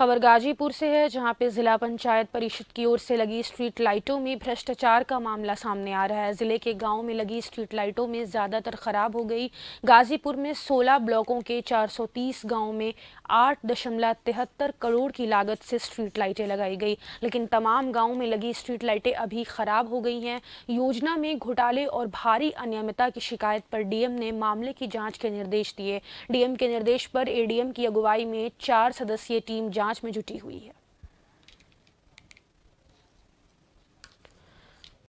खबर गाजीपुर से है जहां पे जिला पंचायत परिषद की ओर से लगी स्ट्रीट लाइटों में भ्रष्टाचार का मामला सामने आ रहा है जिले के गांव में लगी स्ट्रीट लाइटों में ज्यादातर खराब हो गई गाजीपुर में 16 ब्लॉकों के 430 गांव में आठ दशमलव तिहत्तर करोड़ की लागत से स्ट्रीट लाइटें लगाई गई लेकिन तमाम गाँव में लगी स्ट्रीट लाइटें अभी खराब हो गई हैं योजना में घोटाले और भारी अनियमितता की शिकायत पर डीएम ने मामले की जाँच के निर्देश दिए डीएम के निर्देश पर एडीएम की अगुवाई में चार सदस्यीय टीम जांच जांच में जुटी हुई है